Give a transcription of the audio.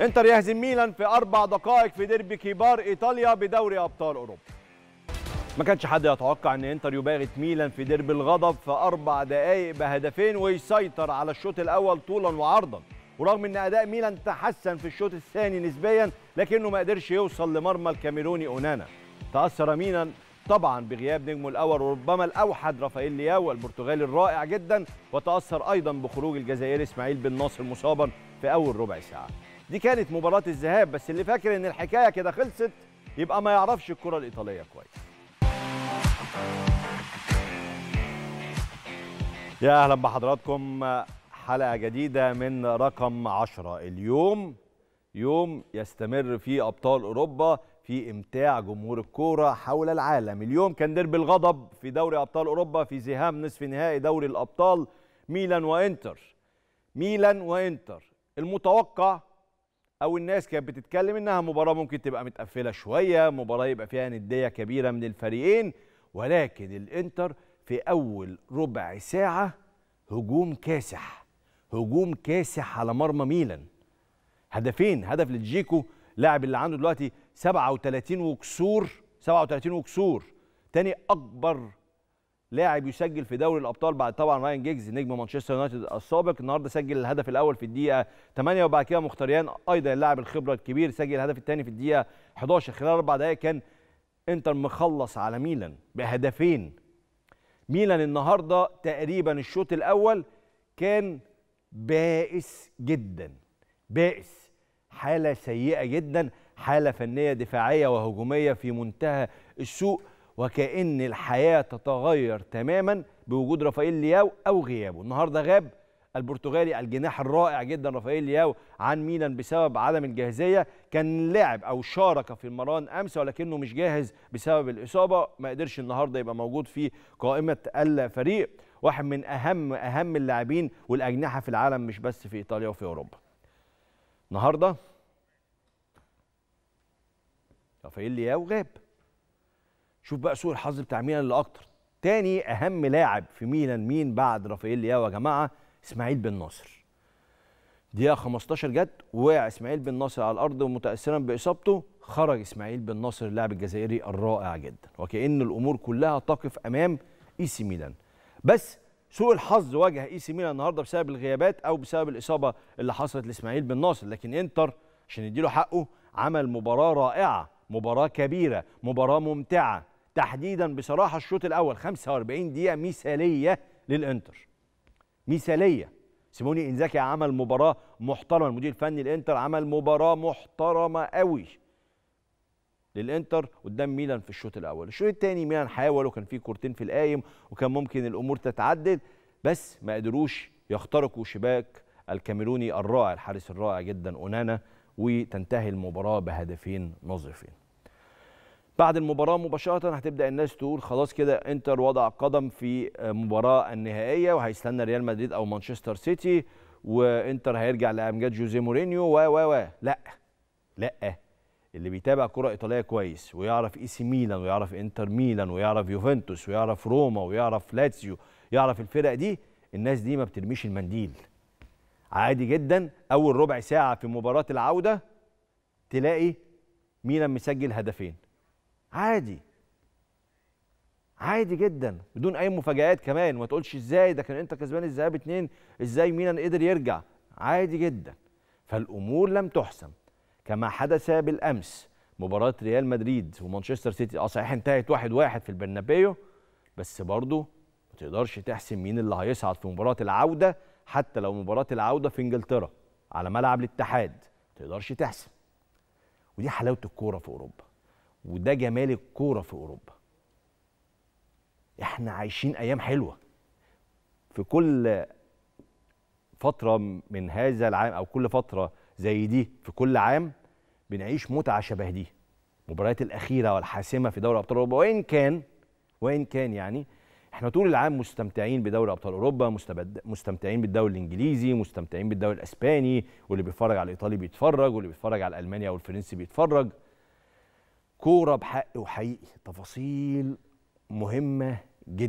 انتر يهزم ميلان في اربع دقائق في ديربي كبار ايطاليا بدوري ابطال اوروبا ما كانش حد يتوقع ان انتر يباغت ميلان في ديربي الغضب في اربع دقائق بهدفين ويسيطر على الشوط الاول طولا وعرضا ورغم ان اداء ميلان تحسن في الشوط الثاني نسبيا لكنه ما قدرش يوصل لمرمى الكاميروني اونانا تاثر ميلان طبعا بغياب نجمه الاول وربما الاوحد رافائيل لياو البرتغالي الرائع جدا وتاثر ايضا بخروج الجزائري اسماعيل بن ناصر مصابا في اول ربع ساعه دي كانت مباراه الذهاب بس اللي فاكر ان الحكايه كده خلصت يبقى ما يعرفش الكره الايطاليه كويس يا اهلا بحضراتكم حلقه جديده من رقم 10 اليوم يوم يستمر فيه ابطال اوروبا في امتاع جمهور الكوره حول العالم اليوم كان ديربي الغضب في دوري ابطال اوروبا في زهام نصف نهائي دوري الابطال ميلان وانتر ميلان وانتر المتوقع او الناس كانت بتتكلم انها مباراه ممكن تبقى متقفله شويه مباراه يبقى فيها نديه كبيره من الفريقين ولكن الانتر في اول ربع ساعه هجوم كاسح هجوم كاسح على مرمى ميلان هدفين هدف لجيكو لاعب اللي عنده دلوقتي 37 وكسور 37 وكسور تاني اكبر لاعب يسجل في دوري الابطال بعد طبعا راين جيجز نجم مانشستر يونايتد السابق النهارده سجل الهدف الاول في الدقيقه 8 وبعد كده مختاريان ايضا اللاعب الخبره الكبير سجل الهدف الثاني في الدقيقه 11 خلال اربع دقائق كان انتر مخلص على ميلان بهدفين ميلان النهارده تقريبا الشوط الاول كان بائس جدا بائس حاله سيئه جدا حاله فنيه دفاعيه وهجوميه في منتهى السوء وكأن الحياة تتغير تماما بوجود رافائيل لياو أو غيابه النهاردة غاب البرتغالي الجناح الرائع جدا رافائيل لياو عن ميلان بسبب عدم الجاهزيه كان لعب او شارك في المران امس ولكنه مش جاهز بسبب الاصابه ما قدرش النهارده يبقى موجود في قائمه الفريق واحد من اهم اهم اللاعبين والاجنحه في العالم مش بس في ايطاليا وفي اوروبا النهارده رافائيل لياو غاب شوف بقى سوء الحظ بتاع ميلان اللي اكتر تاني اهم لاعب في ميلان مين بعد رافائيل لياو يا جماعه اسماعيل بن ناصر دقيقه 15 جت وقع اسماعيل بن ناصر على الارض ومتاثرا باصابته خرج اسماعيل بن ناصر اللاعب الجزائري الرائع جدا وكأن الامور كلها تقف امام اي سي ميلان بس سوء الحظ واجه اي سي ميلان النهارده بسبب الغيابات او بسبب الاصابه اللي حصلت لاسماعيل بن ناصر لكن انتر عشان يديله حقه عمل مباراه رائعه مباراه كبيره مباراه ممتعه تحديدا بصراحه الشوط الاول 45 دقيقه مثاليه للانتر مثاليه سيموني انزاكي عمل مباراه محترمه المدير الفني الانتر عمل مباراه محترمه قوي للانتر قدام ميلان في الشوط الاول الشوط الثاني ميلان حاول وكان في كورتين في القايم وكان ممكن الامور تتعدل بس ما قدروش يخترقوا شباك الكاميروني الرائع الحارس الرائع جدا اونانا وتنتهي المباراه بهدفين نظيفين بعد المباراه مباشره هتبدا الناس تقول خلاص كده انتر وضع قدم في المباراه النهائيه وهيستنى ريال مدريد او مانشستر سيتي وانتر هيرجع لامجاد جوزيه مورينيو و و و لا لا اللي بيتابع كره ايطاليه كويس ويعرف اي سي ميلان ويعرف انتر ميلان ويعرف يوفنتوس ويعرف روما ويعرف لاتسيو يعرف الفرق دي الناس دي ما بترميش المنديل عادي جدا اول ربع ساعه في مباراه العوده تلاقي ميلان مسجل هدفين عادي عادي جدا بدون اي مفاجآت كمان وما تقولش ازاي ده كان انت كسبان الذهاب اتنين ازاي ميلان قدر يرجع عادي جدا فالامور لم تحسم كما حدث بالامس مباراه ريال مدريد ومانشستر سيتي اه صحيح انتهت 1-1 واحد واحد في البرنابيو بس برضه ما تقدرش تحسم مين اللي هيصعد في مباراه العوده حتى لو مباراه العوده في انجلترا على ملعب الاتحاد ما تقدرش تحسم ودي حلاوه الكوره في اوروبا وده جمال الكوره في اوروبا احنا عايشين ايام حلوه في كل فتره من هذا العام او كل فتره زي دي في كل عام بنعيش متعه شبه دي المباريات الاخيره والحاسمه في دوري ابطال اوروبا وان كان وان كان يعني احنا طول العام مستمتعين بدوري ابطال اوروبا مستمتعين بالدوري الانجليزي مستمتعين بالدوري الاسباني واللي بيتفرج على الايطالي بيتفرج واللي بيتفرج على الالماني او الفرنسي بيتفرج كوره بحق وحقيقي تفاصيل مهمه جدا